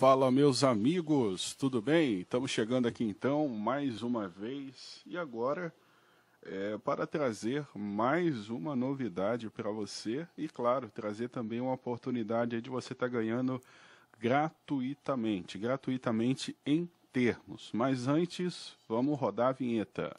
Fala, meus amigos, tudo bem? Estamos chegando aqui então mais uma vez e agora é, para trazer mais uma novidade para você e, claro, trazer também uma oportunidade de você estar tá ganhando gratuitamente gratuitamente em termos. Mas antes, vamos rodar a vinheta.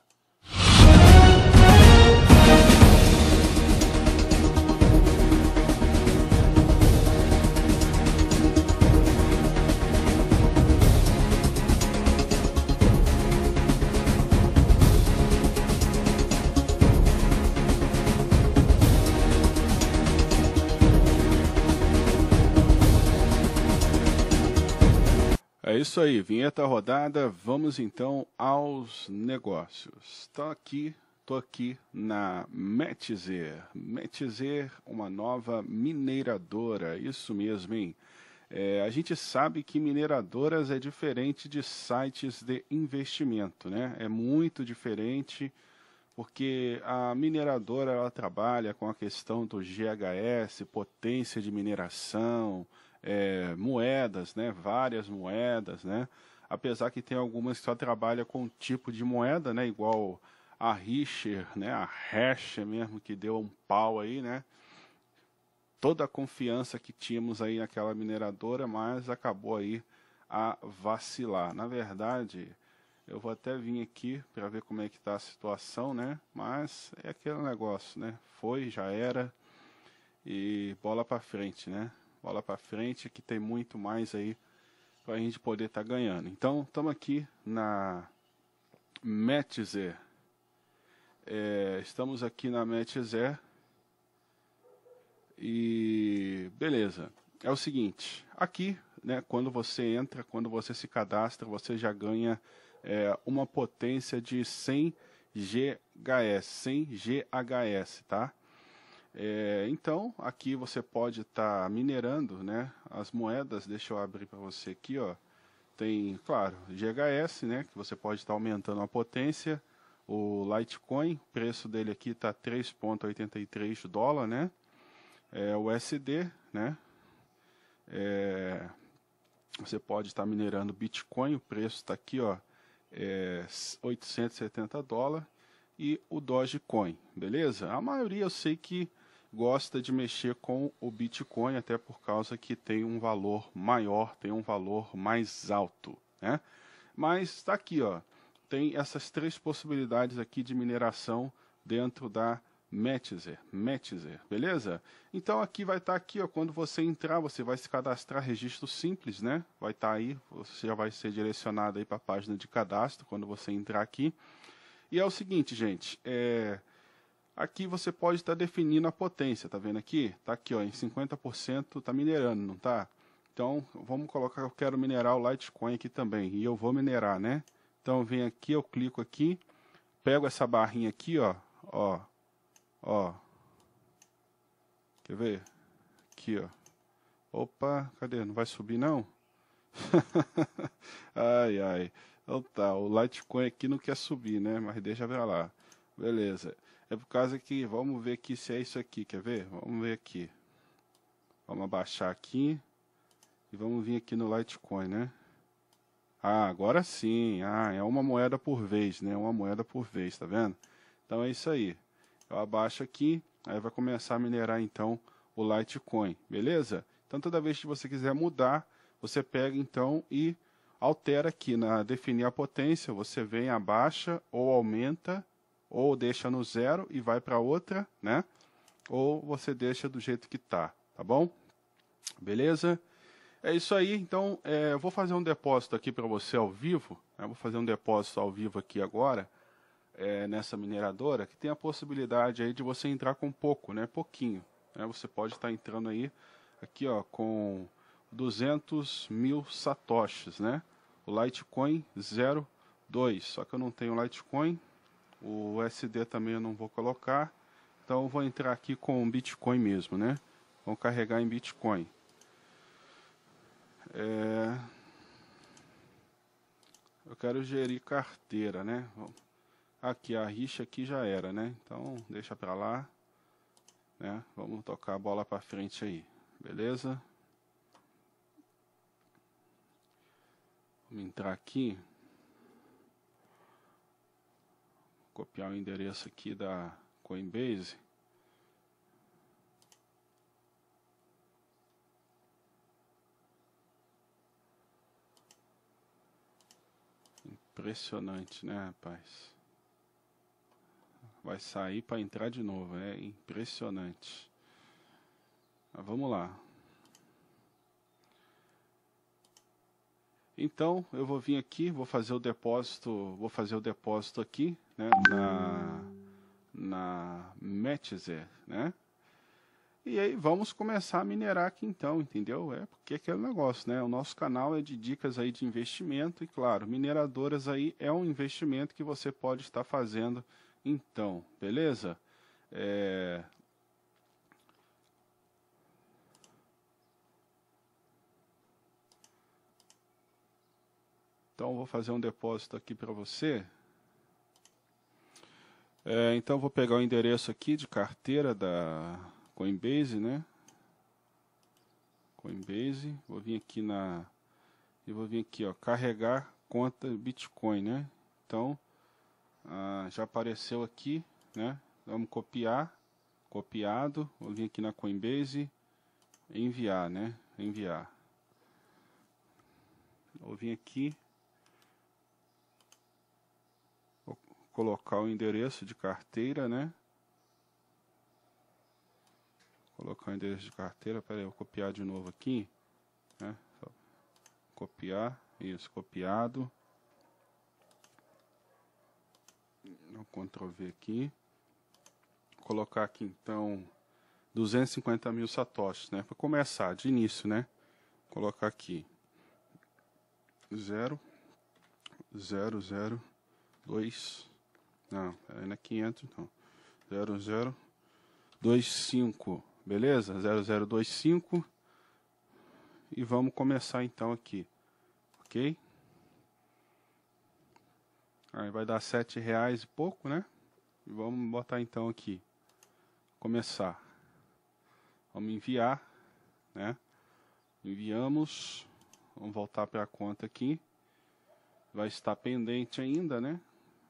É isso aí, vinheta rodada. Vamos então aos negócios. Estou aqui, tô aqui na Metzer. Metzer, uma nova mineradora. Isso mesmo, hein? É, a gente sabe que mineradoras é diferente de sites de investimento, né? É muito diferente porque a mineradora ela trabalha com a questão do GHS, potência de mineração, é, moedas, né? Várias moedas, né? Apesar que tem algumas que só trabalha com um tipo de moeda, né? Igual a Richer, né? A Hash mesmo que deu um pau aí, né? Toda a confiança que tínhamos aí naquela mineradora, mas acabou aí a vacilar. Na verdade, eu vou até vir aqui para ver como é que está a situação, né? Mas é aquele negócio, né? Foi, já era e bola para frente, né? bola para frente, que tem muito mais aí para a gente poder estar tá ganhando. Então, estamos aqui na Metzer. É, estamos aqui na Metzer. E beleza. É o seguinte, aqui, né, quando você entra, quando você se cadastra, você já ganha é, uma potência de 100 GHS, 100 GHS, tá? É, então, aqui você pode estar tá minerando né, as moedas. Deixa eu abrir para você aqui. Ó. Tem, claro, GHS, né, que você pode estar tá aumentando a potência. O Litecoin, o preço dele aqui está 3,83 dólar, né? É, o SD, né? É, você pode estar tá minerando Bitcoin, o preço está aqui, ó, é 870 dólares. E o Dogecoin, beleza? A maioria eu sei que gosta de mexer com o Bitcoin, até por causa que tem um valor maior, tem um valor mais alto, né? Mas está aqui, ó, tem essas três possibilidades aqui de mineração dentro da Metzer, Metzer, beleza? Então aqui vai estar tá aqui, ó, quando você entrar, você vai se cadastrar registro simples, né? Vai estar tá aí, você já vai ser direcionado aí para a página de cadastro quando você entrar aqui. E é o seguinte, gente, é, Aqui você pode estar tá definindo a potência, tá vendo aqui? Tá aqui, ó, em 50% tá minerando, não tá? Então, vamos colocar, eu quero minerar o Litecoin aqui também, e eu vou minerar, né? Então, vem aqui, eu clico aqui, pego essa barrinha aqui, ó, ó, ó. Quer ver? Aqui, ó. Opa, cadê? Não vai subir não? ai, ai. Então tá, o Litecoin aqui não quer subir, né? Mas deixa ver lá. Beleza. É por causa que, vamos ver aqui se é isso aqui, quer ver? Vamos ver aqui. Vamos abaixar aqui. E vamos vir aqui no Litecoin, né? Ah, agora sim. Ah, é uma moeda por vez, né? Uma moeda por vez, tá vendo? Então é isso aí. Eu abaixo aqui, aí vai começar a minerar então o Litecoin, beleza? Então toda vez que você quiser mudar, você pega então e altera aqui na definir a potência, você vem abaixa ou aumenta ou deixa no zero e vai para outra, né? Ou você deixa do jeito que tá, tá bom? Beleza? É isso aí, então é, eu vou fazer um depósito aqui para você ao vivo, né? vou fazer um depósito ao vivo aqui agora, é, nessa mineradora, que tem a possibilidade aí de você entrar com pouco, né? Pouquinho, né? Você pode estar tá entrando aí, aqui ó, com 200 mil satoshis, né? O Litecoin 02, só que eu não tenho Litecoin, o SD também eu não vou colocar. Então eu vou entrar aqui com o Bitcoin mesmo, né? Vou carregar em Bitcoin. É... Eu quero gerir carteira, né? Aqui a rixa aqui já era, né? Então deixa para lá, né? Vamos tocar a bola para frente aí, beleza? Vamos entrar aqui. copiar o endereço aqui da Coinbase. Impressionante, né, rapaz? Vai sair para entrar de novo, é impressionante. Mas vamos lá. Então, eu vou vir aqui, vou fazer o depósito, vou fazer o depósito aqui, né, na, na Metzer, né? E aí vamos começar a minerar aqui então, entendeu? É porque é aquele negócio, né? O nosso canal é de dicas aí de investimento e claro, mineradoras aí é um investimento que você pode estar fazendo então, beleza? É... Então vou fazer um depósito aqui para você. É, então vou pegar o endereço aqui de carteira da Coinbase, né? Coinbase, vou vir aqui na e vou vir aqui, ó, carregar conta Bitcoin, né? Então ah, já apareceu aqui, né? Vamos copiar, copiado, vou vir aqui na Coinbase, enviar, né? Enviar. Vou vir aqui colocar o endereço de carteira, né? Colocar o endereço de carteira, peraí, vou copiar de novo aqui, né? Copiar, isso, copiado. Não Ctrl V aqui. Vou colocar aqui então 250 mil satoshis, né? Para começar, de início, né? Vou colocar aqui 0, 0, 0, 2, não, aí não é 500 então. 0025, beleza? 0025. E vamos começar então aqui, ok? Aí vai dar 7 reais e pouco, né? E vamos botar então aqui. Começar. Vamos enviar, né? Enviamos. Vamos voltar para a conta aqui. Vai estar pendente ainda, né?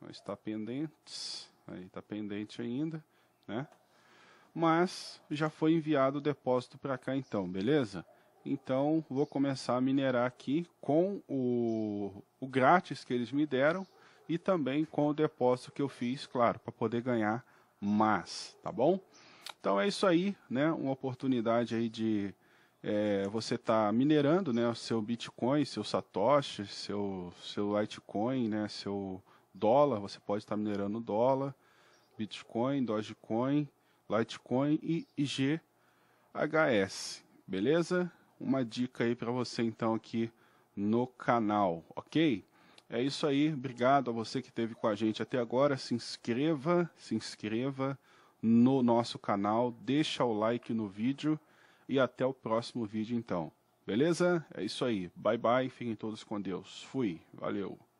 está pendente aí está pendente ainda, né? Mas já foi enviado o depósito para cá então, beleza? Então vou começar a minerar aqui com o, o grátis que eles me deram e também com o depósito que eu fiz, claro, para poder ganhar mais, tá bom? Então é isso aí, né? Uma oportunidade aí de é, você tá minerando, né? O seu Bitcoin, seu Satoshi, seu, seu Litecoin, né? Seu dólar, você pode estar minerando dólar, Bitcoin, Dogecoin, Litecoin e IGHS, beleza? Uma dica aí para você então aqui no canal, ok? É isso aí, obrigado a você que esteve com a gente até agora. Se inscreva, se inscreva no nosso canal, deixa o like no vídeo e até o próximo vídeo então. Beleza? É isso aí. Bye bye, fiquem todos com Deus. Fui, valeu.